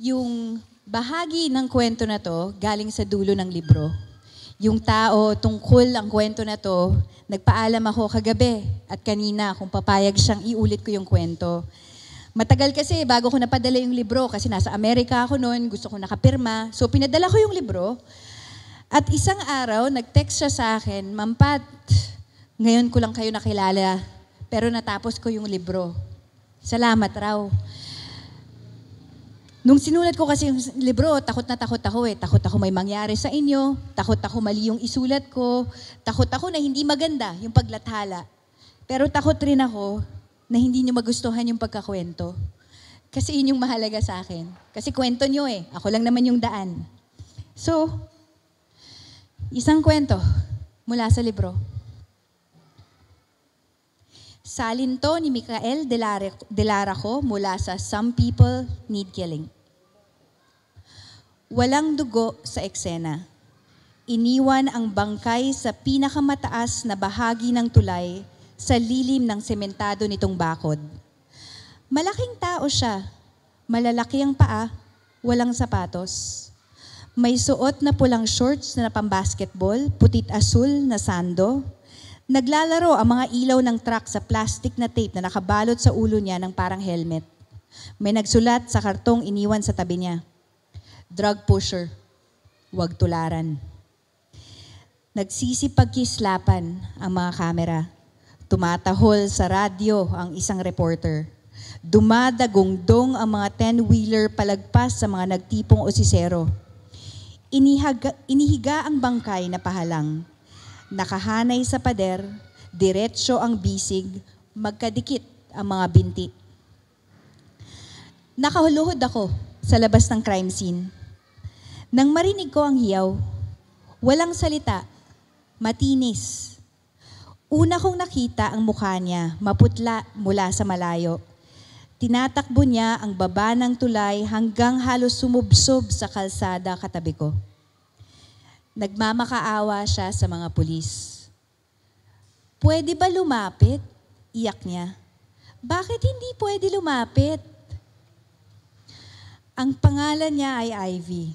yung bahagi ng kwento na to galing sa dulo ng libro. Yung tao, tungkol ang kwento na to, nagpaalam ako kagabi at kanina kung papayag siyang iulit ko yung kwento. Matagal kasi bago ko napadala yung libro kasi nasa Amerika ako noon, gusto ko nakapirma. So pinadala ko yung libro. At isang araw, nag-text siya sa akin, Mampat, Pat, ngayon ko lang kayo nakilala, pero natapos ko yung libro. Salamat raw. Nung sinulat ko kasi yung libro, takot na takot ako eh. Takot ako may mangyari sa inyo, takot ako mali yung isulat ko, takot ako na hindi maganda yung paglathala. Pero takot rin ako na hindi nyo magustuhan yung pagkakwento. Kasi yun yung mahalaga sa akin. Kasi kwento nyo eh. Ako lang naman yung daan. So, isang kwento mula sa libro. Salin to ni Michael Delaraco mula sa Some People Need Killing. Walang dugo sa eksena. Iniwan ang bangkay sa pinakamataas na bahagi ng tulay sa lilim ng sementado nitong bakod. Malaking tao siya. Malalaki ang paa, walang sapatos. May suot na pulang shorts na pambasketball, putit asul na sando, Naglalaro ang mga ilaw ng truck sa plastic na tape na nakabalot sa ulo niya ng parang helmet. May nagsulat sa kartong iniwan sa tabi niya. Drug pusher. Huwag tularan. Nagsisipagkislapan ang mga kamera. Tumatahol sa radyo ang isang reporter. Dumadagong-dong ang mga ten-wheeler palagpas sa mga nagtipong osisero. Inihaga, inihiga ang bangkay na pahalang Nakahanay sa pader, diretsyo ang bisig, magkadikit ang mga binti. Nakahuluhod ako sa labas ng crime scene. Nang marinig ko ang hiyaw, walang salita, matinis. Una kong nakita ang mukha niya, maputla mula sa malayo. Tinatakbo niya ang baba ng tulay hanggang halos sumubsob sa kalsada katabi ko. Nagmamakaawa siya sa mga pulis. Pwede ba lumapit? Iyak niya. Bakit hindi pwede lumapit? Ang pangalan niya ay Ivy.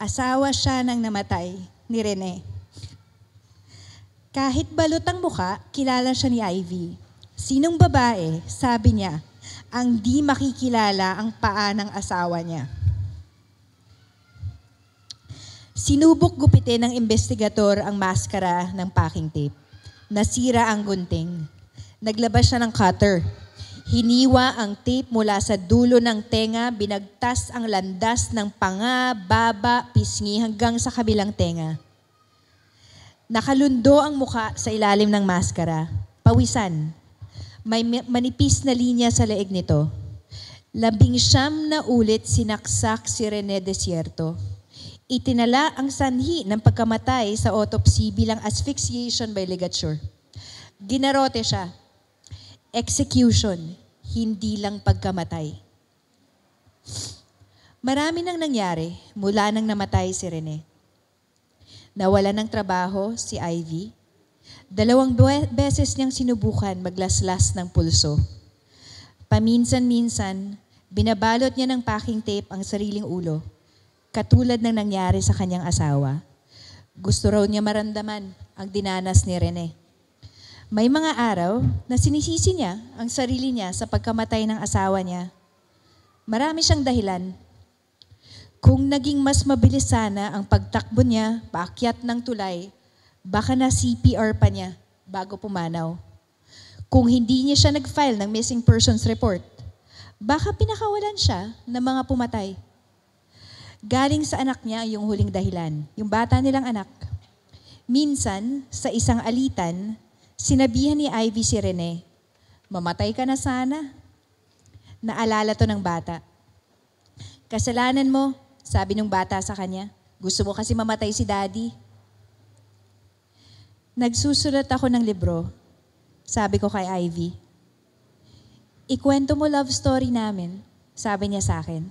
Asawa siya ng namatay ni Rene. Kahit balot ang muka, kilala siya ni Ivy. Sinong babae, sabi niya, ang di makikilala ang paa ng asawa niya. Sinubok gupitin ng investigator ang maskara ng packing tape. Nasira ang gunting. Naglabas siya ng cutter. Hiniwa ang tape mula sa dulo ng tenga, binagtas ang landas ng panga, baba, pisngi hanggang sa kabilang tenga. Nakalundo ang muka sa ilalim ng maskara. Pawisan. May manipis na linya sa leeg nito. Labing siyam na ulit sinaksak si Rene Desierto Itinala ang sanhi ng pagkamatay sa autopsy bilang asphyxiation by ligature. Dinarote siya. Execution, hindi lang pagkamatay. Marami nang nangyari mula nang namatay si Rene. Nawala ng trabaho si Ivy. Dalawang beses niyang sinubukan maglaslas ng pulso. Paminsan-minsan, binabalot niya ng packing tape ang sariling ulo katulad ng nangyari sa kanyang asawa, gusto raw niya maramdaman ang dinanas ni Rene. May mga araw na sinisisi niya ang sarili niya sa pagkamatay ng asawa niya. Marami siyang dahilan. Kung naging mas mabilis sana ang pagtakbo niya paakyat ng tulay, baka na CPR pa niya bago pumanaw. Kung hindi niya siya nag-file ng missing persons report, baka pinakawalan siya ng mga pumatay. Galing sa anak niya yung huling dahilan, yung bata nilang anak. Minsan, sa isang alitan, sinabihan ni Ivy si Rene, mamatay ka na sana. Naalala to ng bata. Kasalanan mo, sabi ng bata sa kanya. Gusto mo kasi mamatay si daddy. Nagsusulat ako ng libro. Sabi ko kay Ivy, ikwento mo love story namin, sabi niya sa akin.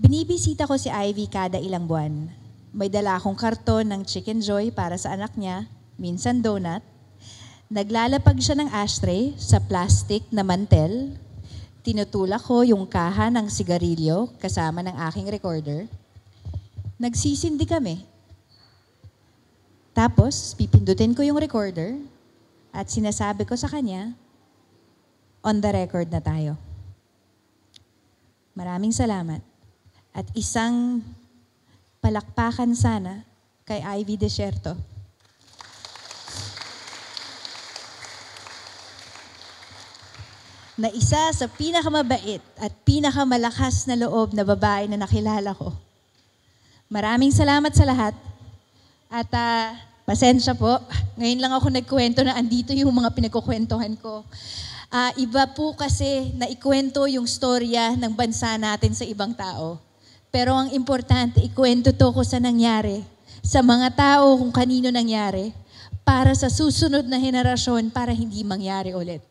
Binibisita ko si Ivy kada ilang buwan. May dala akong karton ng Chicken Joy para sa anak niya, minsan donut. Naglalapag siya ng ashtray sa plastic na mantel. Tinutulak ko yung kaha ng sigarilyo kasama ng aking recorder. Nagsisindi kami. Tapos, pipindutin ko yung recorder at sinasabi ko sa kanya, on the record na tayo. Maraming salamat. At isang palakpakan sana kay Ivy Desierto. Na isa sa pinakamabait at pinakamalakas na loob na babae na nakilala ko. Maraming salamat sa lahat. At uh, pasensya po, ngayon lang ako nagkuwento na andito yung mga pinagkukwentuhan ko. Uh, iba po kasi na ikwento yung storya ng bansa natin sa ibang tao. Pero ang importante, ikwento to ko sa nangyari, sa mga tao kung kanino nangyari, para sa susunod na henerasyon, para hindi mangyari ulit.